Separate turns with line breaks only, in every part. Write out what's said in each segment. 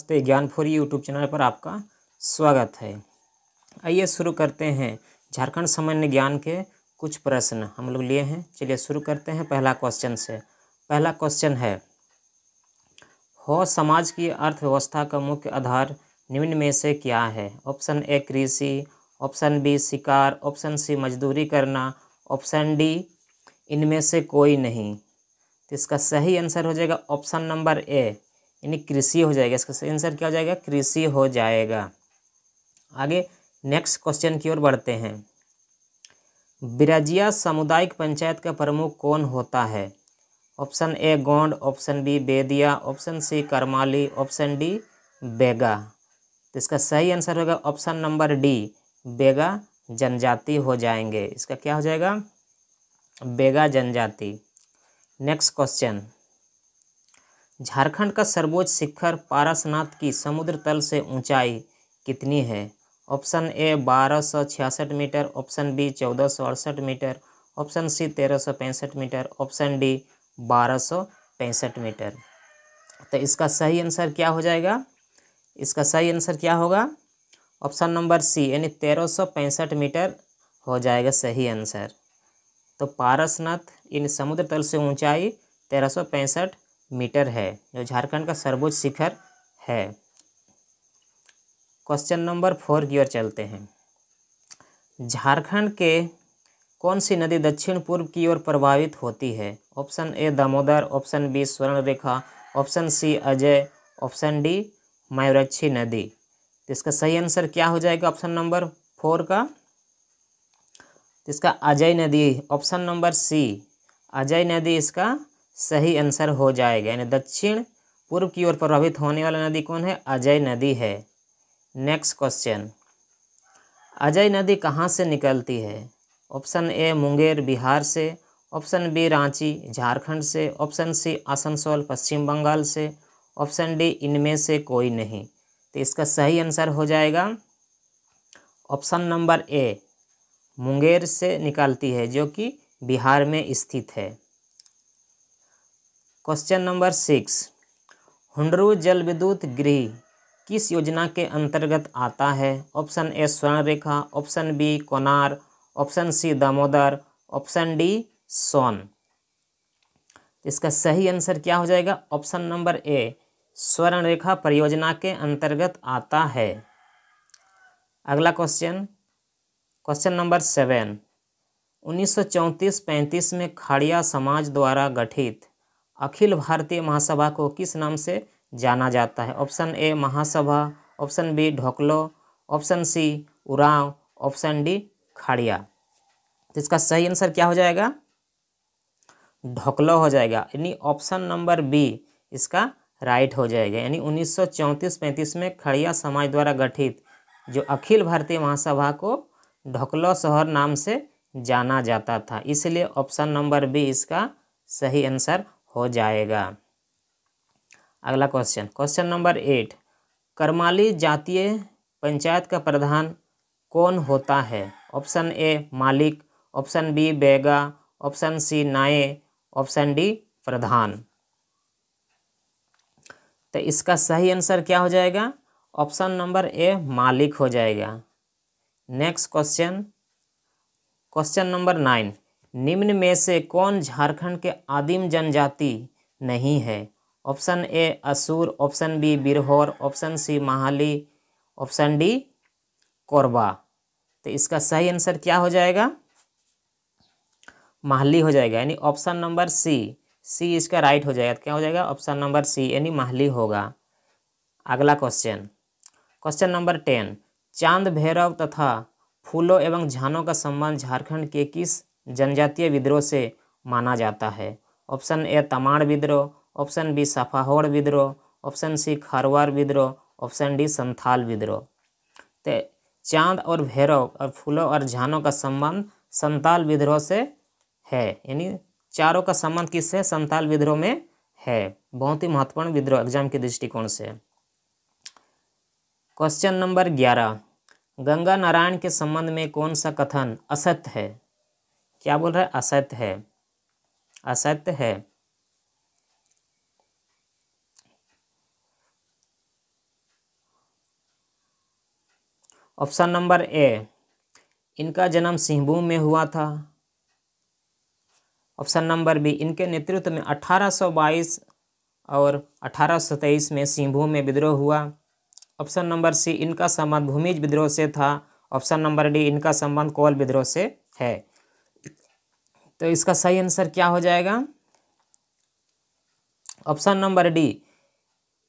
नमस्ते फोरी YouTube channel पर आपका स्वागत है आइए शुरू करते हैं झारखंड सामान्य ज्ञान के कुछ प्रश्न हम लोग लिए हैं चलिए शुरू करते हैं पहला क्वेश्चन से पहला क्वेश्चन है हो समाज की अर्थव्यवस्था का मुख्य आधार निम्न में से क्या है ऑप्शन ए कृषि ऑप्शन बी शिकार ऑप्शन सी मजदूरी करना ऑप्शन डी इनमें से कोई नहीं तो इसका सही आंसर हो जाएगा ऑप्शन नंबर ए यानी कृषि हो जाएगा इसका आंसर क्या हो जाएगा कृषि हो जाएगा आगे नेक्स्ट क्वेश्चन की ओर बढ़ते हैं बिराजिया सामुदायिक पंचायत का प्रमुख कौन होता है option A Gond option B Baiga option C Karmali option D Baiga तो इसका सही आंसर होगा ऑप्शन नंबर डी बेगा जनजाति हो जाएंगे इसका क्या हो जाएगा बेगा जनजाति नेक्स्ट क्वेश्चन झारखंड का सर्वोच्च शिखर पारसनाथ की समुद्र तल से ऊंचाई कितनी है ऑप्शन ए बारह सौ छियासठ मीटर ऑप्शन बी चौदह सौ अड़सठ मीटर ऑप्शन सी तेरह सौ पैंसठ मीटर ऑप्शन डी बारह सौ पैंसठ मीटर तो इसका सही आंसर क्या हो जाएगा इसका सही आंसर क्या होगा ऑप्शन नंबर सी यानी तेरह सौ पैंसठ मीटर हो जाएगा सही आंसर तो पारसनाथ यानी समुद्र तल से ऊंचाई तेरह सौ पैंसठ मीटर है जो झारखंड का सर्वोच्च शिखर है क्वेश्चन नंबर फोर की ओर चलते हैं झारखंड के कौन सी नदी दक्षिण पूर्व की ओर प्रभावित होती है option A Damodar option B Swarnarekha option C Ajay option D Mayurakshi नदी तो इसका सही आंसर क्या हो जाएगा ऑप्शन नंबर फोर का तो इसका अजय नदी ऑप्शन नंबर सी अजय नदी इसका सही आंसर हो जाएगा यानी दक्षिण पूर्व की ओर प्रभावित होने वाला नदी कौन है अजय नदी है नेक्स्ट क्वेश्चन अजय नदी कहाँ से निकलती है ऑप्शन ए मुंगेर बिहार से ऑप्शन बी रांची झारखंड से ऑप्शन सी आसनसोल पश्चिम बंगाल से ऑप्शन डी इनमें से कोई नहीं तो इसका सही आंसर हो जाएगा ऑप्शन नंबर ए मुंगेर से निकलती है जो कि बिहार में स्थित है क्वेश्चन नंबर सिक्स हुंडरू जल विद्युत गृह किस योजना के अंतर्गत आता है option A Swarnarekha option B Konar option C Damodar option D Son इसका सही आंसर क्या हो जाएगा ऑप्शन नंबर ए स्वर्णरेखा परियोजना के अंतर्गत आता है अगला क्वेश्चन क्वेश्चन नंबर सेवन चौंतीस पैंतीस में खाड़िया समाज द्वारा गठित अखिल भारतीय महासभा को किस नाम से जाना जाता है ऑप्शन ए महासभा option B Dhoklo option C Oraon option D Kharia तो इसका सही आंसर क्या हो जाएगा ढोकलो हो जाएगा यानी ऑप्शन नंबर बी इसका राइट हो जाएगा यानी 1934-35 में खड़िया समाज द्वारा गठित जो अखिल भारतीय महासभा को ढोकलो शहर नाम से जाना जाता था इसलिए ऑप्शन नंबर बी इसका सही आंसर हो जाएगा अगला question question number eight Karmali जातीय पंचायत का प्रधान कौन होता है ऑप्शन ए मालिक option B Baiga option C नाए ऑप्शन डी प्रधान तो इसका सही आंसर क्या हो जाएगा ऑप्शन नंबर ए मालिक हो जाएगा next question question number nine निम्न में से कौन झारखंड के आदिम जनजाति नहीं है option A Asur option B Birhor option C Mahali option D Korba तो इसका सही आंसर क्या हो जाएगा महाली हो जाएगा यानी ऑप्शन नंबर सी सी इसका राइट हो जाएगा तो क्या हो जाएगा ऑप्शन नंबर सी यानी महाली होगा अगला क्वेश्चन क्वेश्चन नंबर टेन चांद भैरव तथा फूलों एवं झानों का संबंध झारखंड के किस जनजातीय विद्रोह से माना जाता है ऑप्शन ए तमाड़ विद्रोह ऑप्शन बी सफाहोड़ विद्रोह ऑप्शन सी खरवार विद्रोह ऑप्शन डी संथाल विद्रोह तो चांद और भैरव और फूलों और झानों का संबंध संताल विद्रोह से है यानी चारों का संबंध किससे संताल विद्रोह में है बहुत ही महत्वपूर्ण विद्रोह एग्जाम के दृष्टिकोण से क्वेश्चन नंबर ग्यारह गंगा नारायण के संबंध में कौन सा कथन असत्य है क्या बोल रहा है असत्य है असत्य है ऑप्शन नंबर ए इनका जन्म सिंहभूम में हुआ था ऑप्शन नंबर बी इनके नेतृत्व में 1822 और 1823 में सिंहभूम में विद्रोह हुआ ऑप्शन नंबर सी इनका संबंध भूमिज विद्रोह से था ऑप्शन नंबर डी इनका संबंध कोल विद्रोह से है तो इसका सही आंसर क्या हो जाएगा ऑप्शन नंबर डी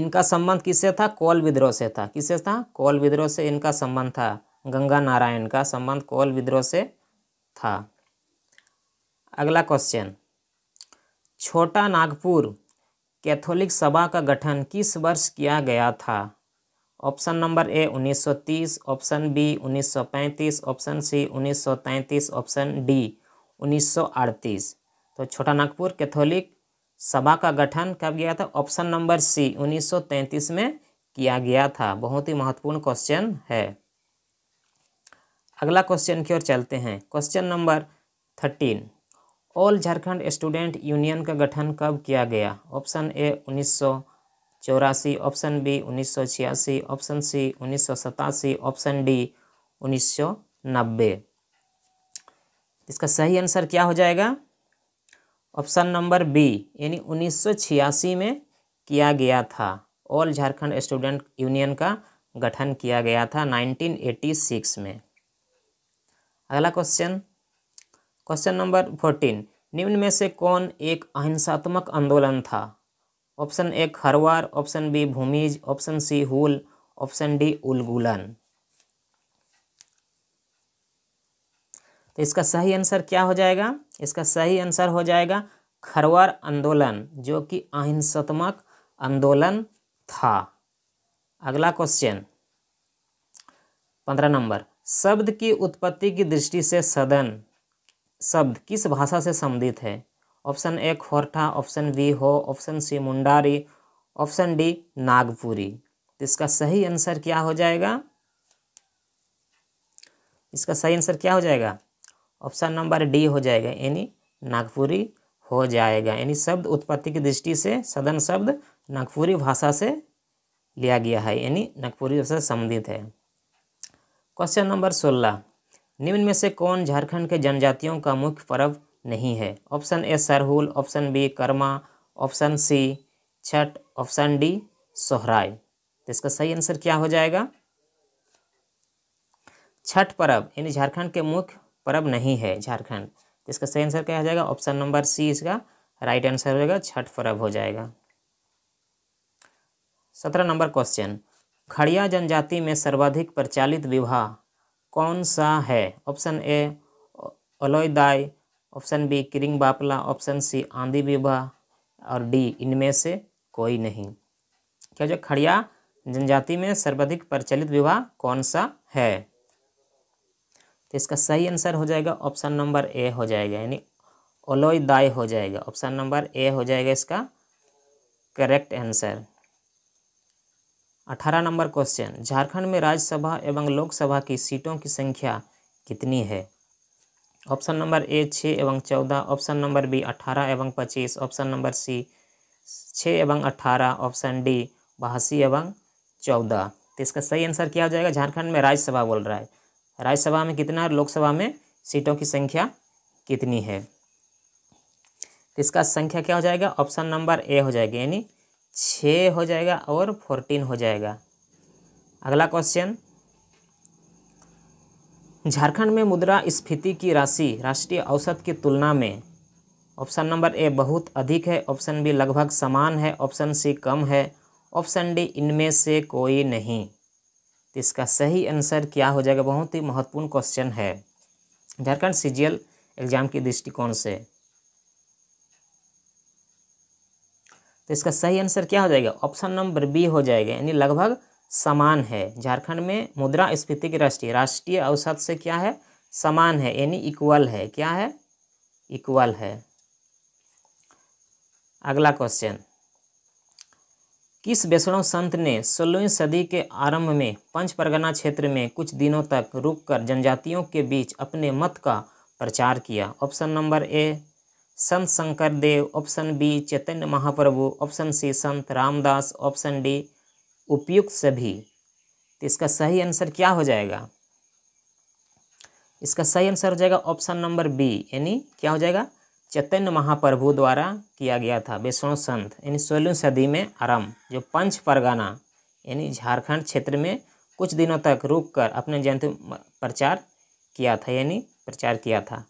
इनका संबंध किससे था कौल विद्रोह से था किससे था कौल विद्रोह से इनका संबंध था गंगा नारायण का संबंध कौल विद्रोह से था अगला क्वेश्चन छोटा नागपुर कैथोलिक सभा का गठन किस वर्ष किया गया था option number A 1930 option B 1935 option C 1933 option D 1938 तो छोटा नागपुर कैथोलिक सभा का गठन कब गया था ऑप्शन नंबर सी 1933 में किया गया था बहुत ही महत्वपूर्ण क्वेश्चन है अगला क्वेश्चन की ओर चलते हैं question number thirteen all Jharkhand student union का गठन कब किया गया ऑप्शन ए उन्नीस चौरासी ऑप्शन बी उन्नीस ऑप्शन सी उन्नीस ऑप्शन डी उन्नीस नब्बे इसका सही आंसर क्या हो जाएगा ऑप्शन नंबर बी यानी 1986 में किया गया था ऑल झारखंड स्टूडेंट यूनियन का गठन किया गया था 1986 में अगला क्वेश्चन क्वेश्चन नंबर फोर्टीन निम्न में से कौन एक अहिंसात्मक आंदोलन था option A Kharwar option B Bhumij option C Hul option D Ulgulan तो इसका सही आंसर क्या हो जाएगा इसका सही आंसर हो जाएगा खरवार आंदोलन जो कि अहिंसात्मक आंदोलन था अगला क्वेश्चन पंद्रह नंबर शब्द की उत्पत्ति की दृष्टि से सदन शब्द किस भाषा से संबंधित है option A Khortha option B Ho option C Mundari option D Nagpuri तो इसका सही आंसर क्या हो जाएगा इसका सही आंसर क्या हो जाएगा ऑप्शन नंबर डी हो जाएगा यानी नागपुरी हो जाएगा यानी शब्द उत्पत्ति की दृष्टि से सदन शब्द नागपुरी भाषा से लिया गया है यानी नागपुरी भाषा से संबंधित है क्वेश्चन नंबर सोलह निम्न में से कौन झारखंड के जनजातियों का मुख्य पर्व नहीं है option A Sarhul option B Karma option C Chhath option D Sohrai तो इसका सही आंसर क्या हो जाएगा छठ पर्व यानी झारखंड के मुख्य पर अब नहीं है झारखंड तो इसका सही आंसर क्या हो जाएगा ऑप्शन नंबर सी इसका राइट आंसर हो जाएगा छठ पर्व हो जाएगा सत्रह नंबर क्वेश्चन खड़िया जनजाति में सर्वाधिक प्रचालित विवाह कौन सा है ऑप्शन ए अलोयदाय ऑप्शन बी किरिंग बापला ऑप्शन सी आंधी विवाह और डी इनमें से कोई नहीं क्या जो खड़िया जनजाति में सर्वाधिक प्रचलित विवाह कौन सा है तो इसका सही आंसर हो जाएगा ऑप्शन नंबर ए हो जाएगा यानी ओलोई दाय हो जाएगा ऑप्शन नंबर ए हो जाएगा इसका करेक्ट आंसर अठारह नंबर क्वेश्चन झारखंड में राज्यसभा एवं लोकसभा की सीटों की संख्या कितनी है ऑप्शन नंबर ए छः एवं चौदह ऑप्शन नंबर बी अठारह एवं पच्चीस ऑप्शन नंबर सी छः एवं अठारह ऑप्शन डी बहासी एवं चौदह तो इसका सही आंसर क्या हो जाएगा झारखंड में राज्यसभा बोल रहा है राज्यसभा में कितना और लोकसभा में सीटों की संख्या कितनी है तो इसका संख्या क्या हो जाएगा ऑप्शन नंबर ए हो जाएगा यानी छ हो जाएगा और फोर्टीन हो जाएगा अगला क्वेश्चन झारखंड में मुद्रा स्फीति की राशि राष्ट्रीय औसत की तुलना में ऑप्शन नंबर ए बहुत अधिक है ऑप्शन बी लगभग समान है ऑप्शन सी कम है ऑप्शन डी इनमें से कोई नहीं तो इसका सही आंसर क्या हो जाएगा बहुत ही महत्वपूर्ण क्वेश्चन है झारखंड सीजीएल एग्जाम के दृष्टिकोण से तो इसका सही आंसर क्या हो जाएगा ऑप्शन नंबर बी हो जाएगा यानी लगभग समान है झारखंड में मुद्रा स्फीति की राष्ट्रीय राष्ट्रीय औसत से क्या है समान है यानी इक्वल है क्या है इक्वल है अगला क्वेश्चन किस वैष्णव संत ने सोलहवीं सदी के आरंभ में पंच परगना क्षेत्र में कुछ दिनों तक रुककर जनजातियों के बीच अपने मत का प्रचार किया option number A Sant Shankar Dev option B Chaitanya Mahaprabhu option C Sant Ramdas option D उपयुक्त सभी तो इसका सही आंसर क्या हो जाएगा इसका सही आंसर हो जाएगा ऑप्शन नंबर बी यानी क्या हो जाएगा चैतन्य महाप्रभु द्वारा किया गया था वैष्णव संत यानी सोलहवीं सदी में आरंभ जो पंच परगाना यानी झारखंड क्षेत्र में कुछ दिनों तक रुककर अपने जयंती प्रचार किया था यानी प्रचार किया था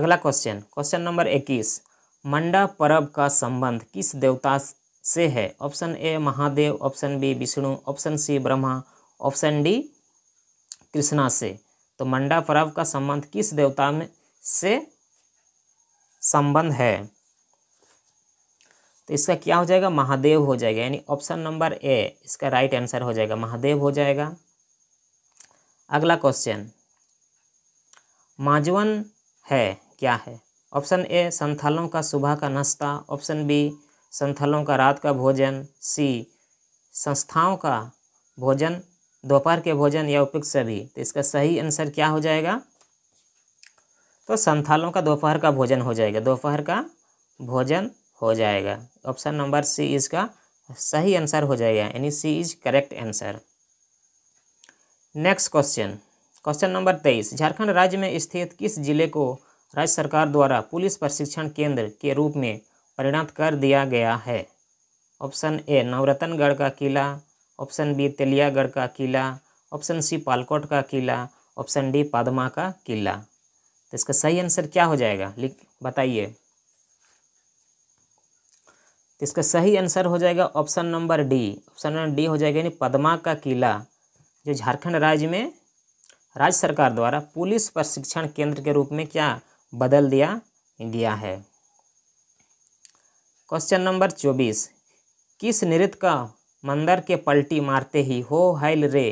अगला क्वेश्चन क्वेश्चन नंबर इक्कीस मंडा पर्व का संबंध किस देवता से है option A Mahadev option B Vishnu option C Brahma option D Krishna से तो मंडा पर्व का संबंध किस देवता में से संबंध है तो इसका क्या हो जाएगा महादेव हो जाएगा यानी ऑप्शन नंबर ए इसका राइट आंसर हो जाएगा महादेव हो जाएगा अगला क्वेश्चन माजवन है क्या है ऑप्शन ए संथालों का सुबह का नाश्ता ऑप्शन बी संथालों का रात का भोजन सी संस्थाओं का भोजन दोपहर के भोजन या उपयुक्त सभी तो इसका सही आंसर क्या हो जाएगा तो संथालों का दोपहर का भोजन हो जाएगा दोपहर का भोजन हो जाएगा ऑप्शन नंबर सी इसका सही आंसर हो जाएगा यानी C is correct answer next question question number तेईस झारखंड राज्य में स्थित किस जिले को राज्य सरकार द्वारा पुलिस प्रशिक्षण केंद्र के रूप में परिणत कर दिया गया है ऑप्शन ए नवरत्नगढ़ का किला ऑप्शन बी तेलियागढ़ का किला ऑप्शन सी पालकोट का किला ऑप्शन डी पदमा का किला तो इसका सही आंसर क्या हो जाएगा लिख बताइए तो इसका सही आंसर हो जाएगा option number D option number D हो जाएगा यानी पदमा का किला जो झारखंड राज्य में राज्य सरकार द्वारा पुलिस प्रशिक्षण केंद्र के रूप में क्या बदल दिया गया है क्वेश्चन नंबर चौबीस किस नृत्य का मंदिर के पलटी मारते ही हो हाइल रे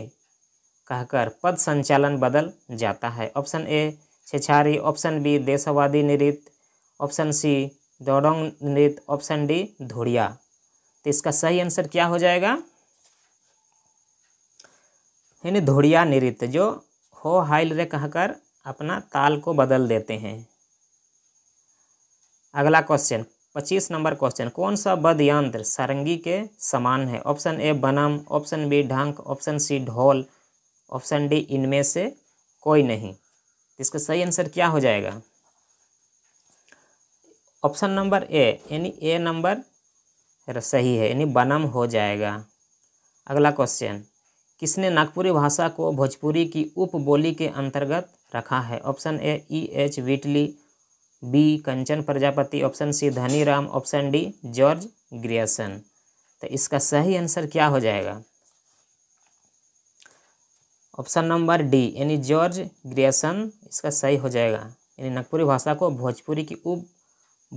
कहकर पद संचालन बदल जाता है ऑप्शन ए छेछारी ऑप्शन बी देशवादी नृत्य ऑप्शन सी दोडोंग नृत्य ऑप्शन डी धोड़िया तो इसका सही आंसर क्या हो जाएगा यानी धोड़िया नृत्य जो हो हाइल रे कहकर अपना ताल को बदल देते हैं अगला क्वेश्चन पच्चीस नंबर क्वेश्चन कौन सा बद यंत्र सारंगी के समान है ऑप्शन ए बनम ऑप्शन बी ढंक ऑप्शन सी ढोल ऑप्शन डी इनमें से कोई नहीं तो इसका सही आंसर क्या हो जाएगा ऑप्शन नंबर ए यानी ए नंबर सही है यानी बनम हो जाएगा अगला क्वेश्चन किसने नागपुरी भाषा को भोजपुरी की उप बोली के अंतर्गत रखा है option A E H Whitley B Kanchan Prajapati option C Dhani Ram option D George Grierson तो इसका सही आंसर क्या हो जाएगा ऑप्शन नंबर डी यानी जॉर्ज ग्रियसन इसका सही हो जाएगा यानी नागपुरी भाषा को भोजपुरी की उप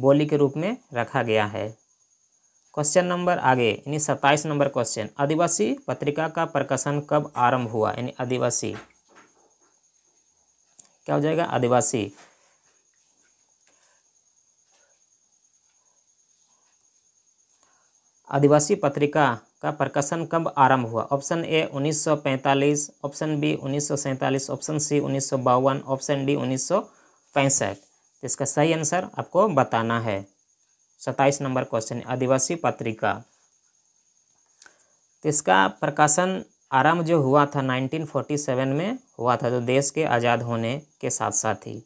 बोली के रूप में रखा गया है क्वेश्चन नंबर आगे यानी सत्ताईस नंबर क्वेश्चन आदिवासी पत्रिका का प्रकाशन कब आरंभ हुआ यानी आदिवासी क्या हो जाएगा आदिवासी आदिवासी पत्रिका का प्रकाशन कब आरंभ हुआ option A 1945 option B 1947 option C उन्नीस ऑप्शन डी उन्नीस तो इसका सही आंसर आपको बताना है सत्ताईस नंबर क्वेश्चन आदिवासी पत्रिका तो इसका प्रकाशन आरंभ जो हुआ था 1947 में हुआ था जो तो देश के आज़ाद होने के साथ साथ ही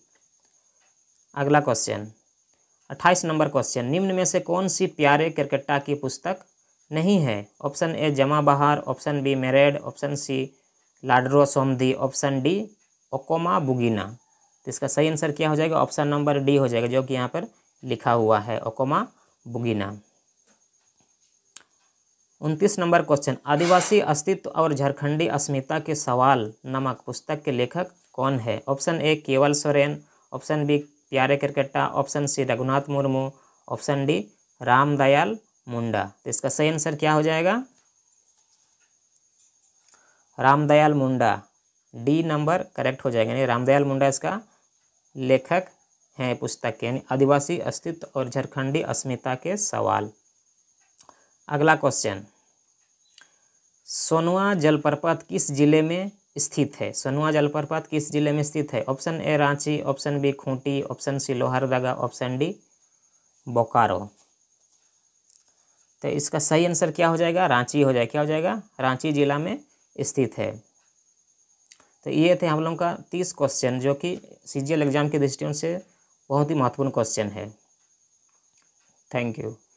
अगला क्वेश्चन अट्ठाईस नंबर क्वेश्चन निम्न में से कौन सी प्यारे क्रिकेटा की पुस्तक नहीं है ऑप्शन ए जमा बहार ऑप्शन बी मेरेड ऑप्शन सी लाड्रो सोमदी ऑप्शन डी ओकोमा बुगिना तो इसका सही आंसर क्या हो जाएगा ऑप्शन नंबर डी हो जाएगा जो कि यहाँ पर लिखा हुआ है ओकोमा बुगिना उनतीस नंबर क्वेश्चन आदिवासी अस्तित्व और झारखंडी अस्मिता के सवाल नामक पुस्तक के लेखक कौन है ऑप्शन ए केवल Soren option B Pyare Kerketta option C Raghunath Murmu option D Ramdayal Munda तो इसका सही आंसर क्या हो जाएगा Ramdayal Munda D number correct हो जाएगा यानी रामदयाल मुंडा इसका लेखक हैं पुस्तक के यानी आदिवासी अस्तित्व और झारखंडी अस्मिता के सवाल अगला क्वेश्चन सोनुआ जलप्रपात किस जिले में स्थित है सोनुआ जलप्रपात किस जिले में स्थित है option A Ranchi option B Khunti option C Lohardaga option D Bokaro तो इसका सही आंसर क्या हो जाएगा रांची हो जाएगा क्या हो जाएगा रांची ज़िला में स्थित है तो ये थे हम लोगों का तीस क्वेश्चन जो कि सी एग्ज़ाम के दृष्टिकोण से बहुत ही महत्वपूर्ण क्वेश्चन है थैंक यू